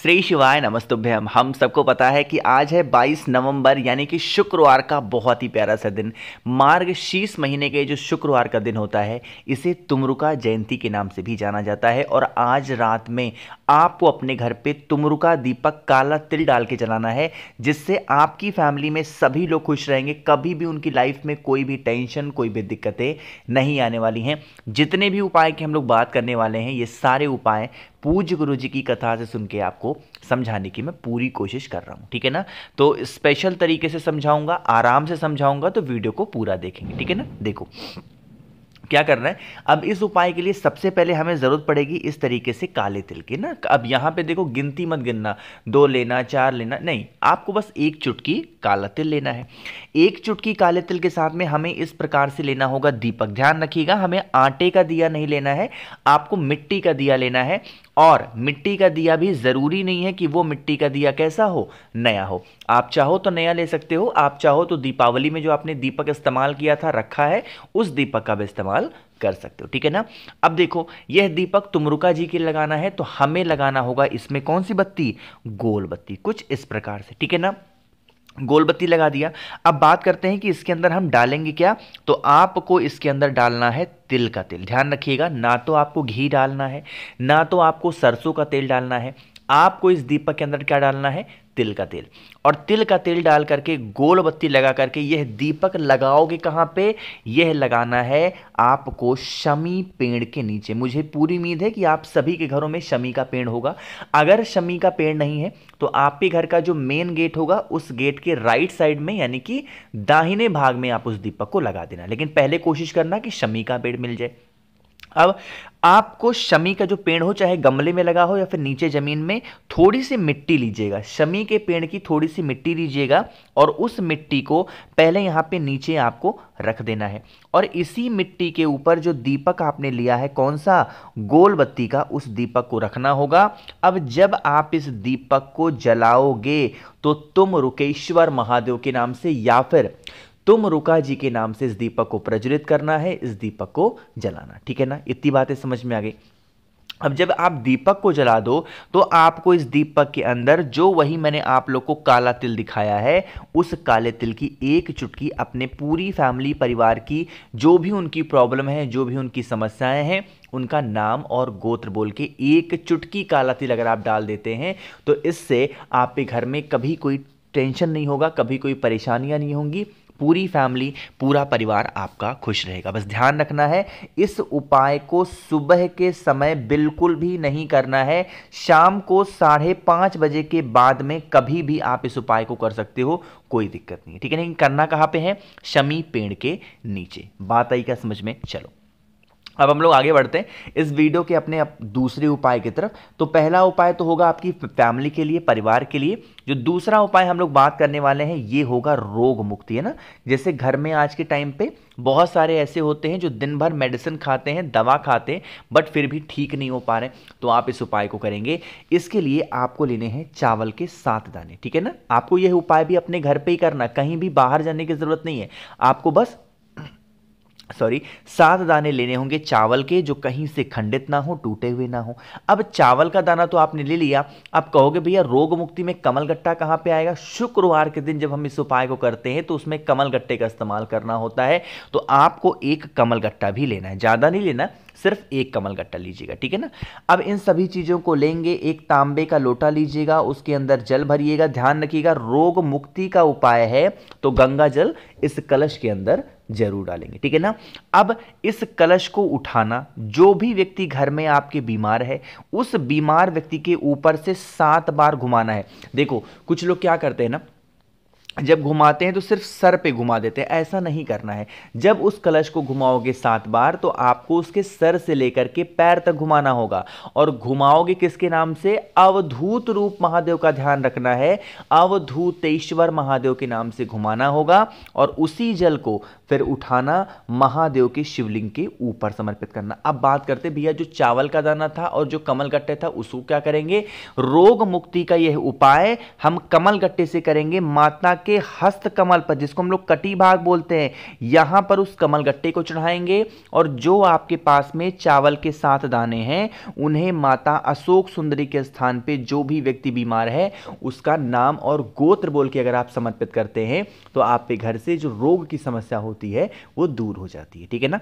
श्री शिवाय नमस्तुभ्यम हम सबको पता है कि आज है 22 नवंबर यानी कि शुक्रवार का बहुत ही प्यारा सा दिन मार्ग शीश महीने के जो शुक्रवार का दिन होता है इसे तुमरुका जयंती के नाम से भी जाना जाता है और आज रात में आपको अपने घर पे तुमरुका दीपक काला तिल डाल के जलाना है जिससे आपकी फैमिली में सभी लोग खुश रहेंगे कभी भी उनकी लाइफ में कोई भी टेंशन कोई भी दिक्कतें नहीं आने वाली हैं जितने भी उपाय की हम लोग बात करने वाले हैं ये सारे उपाय पूज्य गुरु जी की कथा से सुन के आपको समझाने की मैं पूरी कोशिश कर रहा हूँ ठीक है ना तो स्पेशल तरीके से समझाऊंगा आराम से समझाऊंगा तो वीडियो को पूरा देखेंगे ठीक है ना देखो क्या करना है अब इस उपाय के लिए सबसे पहले हमें ज़रूरत पड़ेगी इस तरीके से काले तिल की ना अब यहां पे देखो गिनती मत गिनना दो लेना चार लेना नहीं आपको बस एक चुटकी काला तिल लेना है एक चुटकी काले तिल के साथ में हमें इस प्रकार से लेना होगा दीपक ध्यान रखिएगा हमें आटे का दिया नहीं लेना है आपको मिट्टी का दिया लेना है और मिट्टी का दिया भी ज़रूरी नहीं है कि वो मिट्टी का दिया कैसा हो नया हो आप चाहो तो नया ले सकते हो आप चाहो तो दीपावली में जो आपने दीपक इस्तेमाल किया था रखा है उस दीपक का भी इस्तेमाल कर सकते हो ठीक है ना अब देखो यह दीपक तुमरुका जी के लगाना है तो हमें लगाना होगा इसमें कौन सी बत्ती गोल बत्ती कुछ इस प्रकार से ठीक है ना गोल बत्ती लगा दिया अब बात करते हैं कि इसके अंदर हम डालेंगे क्या तो आपको इसके अंदर डालना है तिल का तेल ध्यान रखिएगा ना तो आपको घी डालना है ना तो आपको सरसों का तेल डालना है आपको इस दीपक के अंदर क्या डालना है तिल का तेल और तिल का तेल डाल करके गोल बत्ती लगा करके यह दीपक लगाओगे कहाँ पे यह लगाना है आपको शमी पेड़ के नीचे मुझे पूरी उम्मीद है कि आप सभी के घरों में शमी का पेड़ होगा अगर शमी का पेड़ नहीं है तो आपके घर का जो मेन गेट होगा उस गेट के राइट साइड में यानी कि दाहिने भाग में आप उस दीपक को लगा देना लेकिन पहले कोशिश करना कि शमी का पेड़ मिल जाए अब आपको शमी का जो पेड़ हो चाहे गमले में लगा हो या फिर नीचे ज़मीन में थोड़ी सी मिट्टी लीजिएगा शमी के पेड़ की थोड़ी सी मिट्टी लीजिएगा और उस मिट्टी को पहले यहाँ पे नीचे आपको रख देना है और इसी मिट्टी के ऊपर जो दीपक आपने लिया है कौन सा गोल बत्ती का उस दीपक को रखना होगा अब जब आप इस दीपक को जलाओगे तो तुम रुकेश्वर महादेव के नाम से या फिर तुम रुका जी के नाम से इस दीपक को प्रज्वलित करना है इस दीपक को जलाना ठीक है ना इतनी बातें समझ में आ गई अब जब आप दीपक को जला दो तो आपको इस दीपक के अंदर जो वही मैंने आप लोग को काला तिल दिखाया है उस काले तिल की एक चुटकी अपने पूरी फैमिली परिवार की जो भी उनकी प्रॉब्लम है जो भी उनकी समस्याएं हैं उनका नाम और गोत्र बोल के एक चुटकी काला तिल अगर आप डाल देते हैं तो इससे आपके घर में कभी कोई टेंशन नहीं होगा कभी कोई परेशानियाँ नहीं होंगी पूरी फैमिली पूरा परिवार आपका खुश रहेगा बस ध्यान रखना है इस उपाय को सुबह के समय बिल्कुल भी नहीं करना है शाम को साढ़े पाँच बजे के बाद में कभी भी आप इस उपाय को कर सकते हो कोई दिक्कत नहीं ठीक है लेकिन करना कहाँ पे है शमी पेड़ के नीचे बात आई क्या समझ में चलो अब हम लोग आगे बढ़ते हैं इस वीडियो के अपने दूसरे उपाय की तरफ तो पहला उपाय तो होगा आपकी फैमिली के लिए परिवार के लिए जो दूसरा उपाय हम लोग बात करने वाले हैं ये होगा रोग मुक्ति है ना जैसे घर में आज के टाइम पे बहुत सारे ऐसे होते हैं जो दिन भर मेडिसिन खाते हैं दवा खाते हैं बट फिर भी ठीक नहीं हो पा रहे तो आप इस उपाय को करेंगे इसके लिए आपको लेने हैं चावल के सात दाने ठीक है ना आपको यह उपाय भी अपने घर पर ही करना कहीं भी बाहर जाने की ज़रूरत नहीं है आपको बस सॉरी सात दाने लेने होंगे चावल के जो कहीं से खंडित ना हो टूटे हुए ना हो अब चावल का दाना तो आपने ले लिया आप कहोगे भैया रोग मुक्ति में कमल गट्टा कहाँ पे आएगा शुक्रवार के दिन जब हम इस उपाय को करते हैं तो उसमें कमल गट्टे का इस्तेमाल करना होता है तो आपको एक कमल गट्टा भी लेना है ज़्यादा नहीं लेना सिर्फ एक कमल गट्टा लीजिएगा ठीक है ना अब इन सभी चीज़ों को लेंगे एक तांबे का लोटा लीजिएगा उसके अंदर जल भरिएगा ध्यान रखिएगा रोग मुक्ति का उपाय है तो गंगा जल इस कलश के अंदर जरूर डालेंगे ठीक है ना अब इस कलश को उठाना जो भी व्यक्ति घर में आपके बीमार है उस बीमार व्यक्ति के ऊपर से सात बार घुमाना है देखो कुछ लोग क्या करते हैं ना जब घुमाते हैं तो सिर्फ सर पे घुमा देते हैं ऐसा नहीं करना है जब उस कलश को घुमाओगे सात बार तो आपको उसके सर से लेकर के पैर तक घुमाना होगा और घुमाओगे किसके नाम से अवधूत रूप महादेव का ध्यान रखना है अवधूतेश्वर महादेव के नाम से घुमाना होगा और उसी जल को फिर उठाना महादेव के शिवलिंग के ऊपर समर्पित करना अब बात करते भैया जो चावल का दाना था और जो कमल गट्टे था उसको क्या करेंगे रोग मुक्ति का यह उपाय हम कमल गट्टे से करेंगे माता के हस्त कमल पर जिसको हम लोग कटी भाग बोलते हैं यहां पर उस कमल गट्टे को चढ़ाएंगे और जो आपके पास में चावल के साथ दाने हैं उन्हें माता अशोक सुंदरी के स्थान पे जो भी व्यक्ति बीमार है उसका नाम और गोत्र बोल के अगर आप समर्पित करते हैं तो आपके घर से जो रोग की समस्या होती है वो दूर हो जाती है ठीक है ना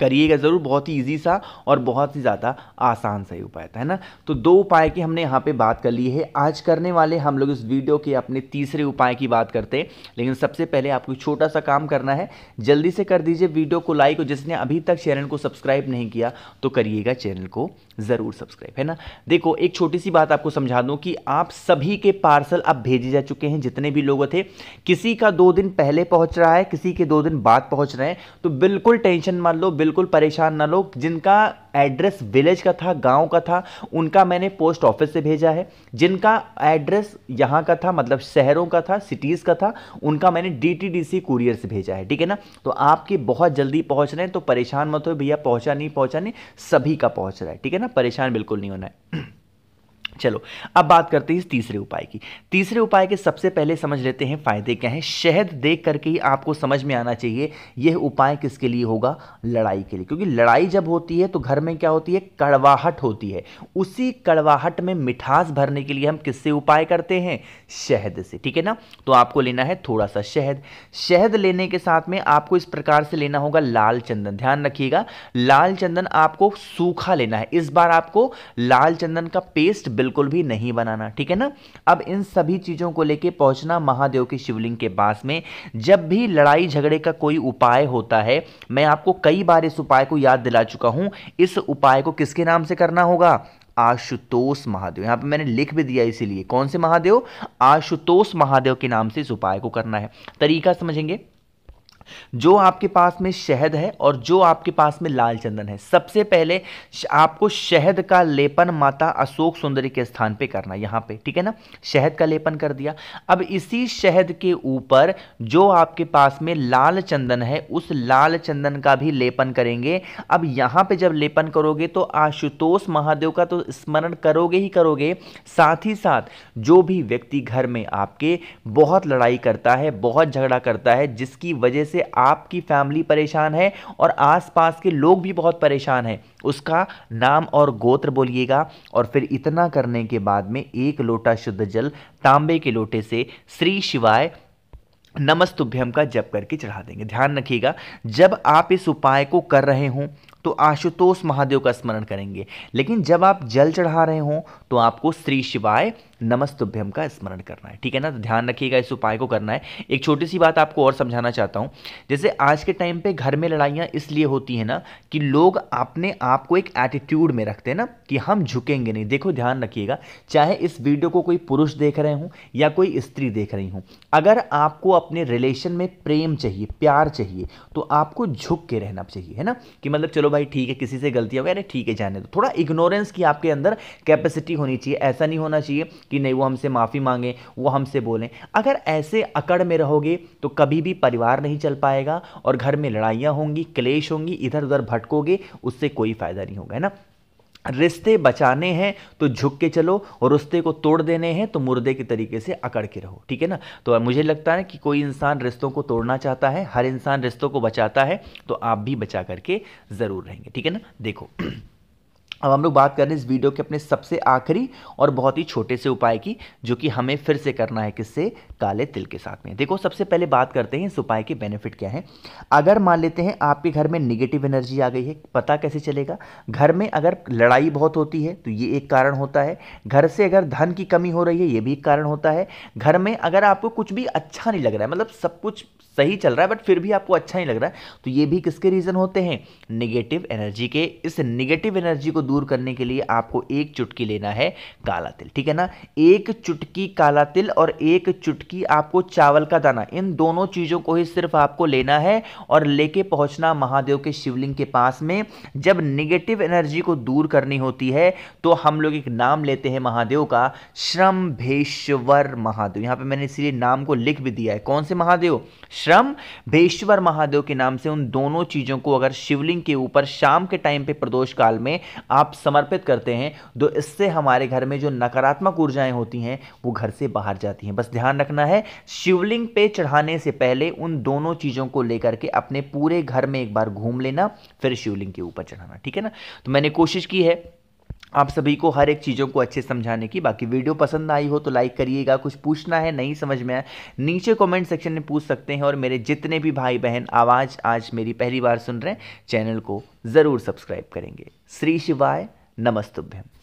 करिएगा ज़रूर बहुत ही ईजी सा और बहुत ही ज़्यादा आसान सा ही उपाय था है ना तो दो उपाय की हमने यहाँ पे बात कर ली है आज करने वाले हम लोग इस वीडियो के अपने तीसरे उपाय की बात करते हैं लेकिन सबसे पहले आपको छोटा सा काम करना है जल्दी से कर दीजिए वीडियो को लाइक और जिसने अभी तक चैनल को सब्सक्राइब नहीं किया तो करिएगा चैनल को ज़रूर सब्सक्राइब है ना देखो एक छोटी सी बात आपको समझा दूँ कि आप सभी के पार्सल अब भेजे जा चुके हैं जितने भी लोग थे किसी का दो दिन पहले पहुँच रहा है किसी के दो दिन बाद पहुँच रहे हैं तो बिल्कुल टेंशन मान लो बिल्कुल परेशान ना लोग जिनका एड्रेस विलेज का था गांव का था उनका मैंने पोस्ट ऑफिस से भेजा है जिनका एड्रेस यहां का था मतलब शहरों का था सिटीज़ का था उनका मैंने डीटीडीसी कुरियर से भेजा है ठीक है ना तो आपके बहुत जल्दी पहुँच रहे हैं तो परेशान मत हो भैया पहुँचा नहीं पहुँचा नहीं सभी का पहुँच रहा है ठीक है ना परेशान बिल्कुल नहीं होना है चलो अब बात करते हैं इस तीसरे उपाय की तीसरे उपाय के सबसे पहले समझ लेते हैं फायदे क्या हैं शहद देख करके ही आपको समझ में आना चाहिए यह उपाय किसके लिए होगा लड़ाई के लिए क्योंकि लड़ाई जब होती है तो घर में क्या होती है कड़वाहट होती है उसी कड़वाहट में मिठास भरने के लिए हम किससे उपाय करते हैं शहद से ठीक है ना तो आपको लेना है थोड़ा सा शहद शहद लेने के साथ में आपको इस प्रकार से लेना होगा लाल चंदन ध्यान रखिएगा लाल चंदन आपको सूखा लेना है इस बार आपको लाल चंदन का पेस्ट बिल्कुल भी नहीं बनाना ठीक है ना अब इन सभी चीज़ों को लेके पहुंचना महादेव के शिवलिंग के पास में जब भी लड़ाई झगड़े का कोई उपाय होता है मैं आपको कई बार इस उपाय को याद दिला चुका हूं इस उपाय को किसके नाम से करना होगा आशुतोष महादेव यहां पे मैंने लिख भी दिया इसीलिए कौन से महादेव आशुतोष महादेव के नाम से इस उपाय को करना है तरीका समझेंगे जो आपके पास में शहद है और जो आपके पास में लाल चंदन है सबसे पहले आपको शहद का लेपन माता अशोक सुंदरी के स्थान पे करना यहाँ पे ठीक है ना शहद का लेपन कर दिया अब इसी शहद के ऊपर जो आपके पास में लाल चंदन है उस लाल चंदन का भी लेपन करेंगे अब यहाँ पे जब लेपन करोगे तो आशुतोष महादेव का तो स्मरण करोगे ही करोगे साथ ही साथ जो भी व्यक्ति घर में आपके बहुत लड़ाई करता है बहुत झगड़ा करता है जिसकी वजह से से आपकी फैमिली परेशान है और आसपास के लोग भी बहुत परेशान हैं उसका नाम और गोत्र बोलिएगा और फिर इतना करने के बाद में एक लोटा शुद्ध जल तांबे के लोटे से श्री शिवाय नमस्तुभ्यम का जप करके चढ़ा देंगे ध्यान रखिएगा जब आप इस उपाय को कर रहे हों तो आशुतोष महादेव का स्मरण करेंगे लेकिन जब आप जल चढ़ा रहे हों तो आपको श्री शिवाय नमस्तुभ्यम का स्मरण करना है ठीक है ना तो ध्यान रखिएगा इस उपाय को करना है एक छोटी सी बात आपको और समझाना चाहता हूँ जैसे आज के टाइम पे घर में लड़ाइयाँ इसलिए होती हैं ना कि लोग अपने आप को एक एटीट्यूड में रखते हैं ना कि हम झुकेंगे नहीं देखो ध्यान रखिएगा चाहे इस वीडियो को कोई पुरुष देख रहे हों या कोई स्त्री देख रही हूँ अगर आपको अपने रिलेशन में प्रेम चाहिए प्यार चाहिए तो आपको झुक के रहना चाहिए है ना कि मतलब चलो भाई ठीक है किसी से गलती हो गया अरे ठीक है जाने दो थोड़ा इग्नोरेंस की आपके अंदर कैपेसिटी होनी चाहिए ऐसा नहीं होना चाहिए कि नहीं वो हमसे माफ़ी मांगे वो हमसे बोलें अगर ऐसे अकड़ में रहोगे तो कभी भी परिवार नहीं चल पाएगा और घर में लड़ाइयाँ होंगी क्लेश होंगी इधर उधर भटकोगे उससे कोई फ़ायदा नहीं होगा है ना रिश्ते बचाने हैं तो झुक के चलो और रिश्ते को तोड़ देने हैं तो मुर्दे के तरीके से अकड़ के रहो ठीक है ना तो मुझे लगता है कि कोई इंसान रिश्तों को तोड़ना चाहता है हर इंसान रिश्तों को बचाता है तो आप भी बचा करके ज़रूर रहेंगे ठीक है ना देखो अब हम लोग बात कर रहे हैं इस वीडियो के अपने सबसे आखिरी और बहुत ही छोटे से उपाय की जो कि हमें फिर से करना है किससे काले तिल के साथ में देखो सबसे पहले बात करते हैं इस उपाय के बेनिफिट क्या हैं अगर मान लेते हैं आपके घर में निगेटिव एनर्जी आ गई है पता कैसे चलेगा घर में अगर लड़ाई बहुत होती है तो ये एक कारण होता है घर से अगर धन की कमी हो रही है ये भी एक कारण होता है घर में अगर आपको कुछ भी अच्छा नहीं लग रहा है मतलब सब कुछ सही चल रहा है बट फिर भी आपको अच्छा नहीं लग रहा है तो ये भी किसके रीज़न होते हैं निगेटिव एनर्जी के इस निगेटिव एनर्जी को दूर करने के लिए आपको एक चुटकी लेना है काला तिल ठीक है ना एक चुटकी काला तिल और एक चुटकी आपको चावल का दाना इन दोनों चीज़ों को ही सिर्फ आपको लेना है और लेके पहुंचना महादेव के शिवलिंग के पास में जब निगेटिव एनर्जी को दूर करनी होती है तो हम लोग एक नाम लेते हैं महादेव का श्रम्भेश्वर महादेव यहाँ पर मैंने इसीलिए नाम को लिख भी दिया है कौन से महादेव आश्रम भेश्वर महादेव के नाम से उन दोनों चीजों को अगर शिवलिंग के ऊपर शाम के टाइम पे प्रदोष काल में आप समर्पित करते हैं तो इससे हमारे घर में जो नकारात्मक ऊर्जाएं होती हैं वो घर से बाहर जाती हैं बस ध्यान रखना है शिवलिंग पे चढ़ाने से पहले उन दोनों चीजों को लेकर के अपने पूरे घर में एक बार घूम लेना फिर शिवलिंग के ऊपर चढ़ाना ठीक है ना तो मैंने कोशिश की है आप सभी को हर एक चीज़ों को अच्छे समझाने की बाकी वीडियो पसंद आई हो तो लाइक करिएगा कुछ पूछना है नहीं समझ में आया नीचे कमेंट सेक्शन में पूछ सकते हैं और मेरे जितने भी भाई बहन आवाज़ आज मेरी पहली बार सुन रहे हैं चैनल को ज़रूर सब्सक्राइब करेंगे श्री शिवाय नमस्तुभ्यम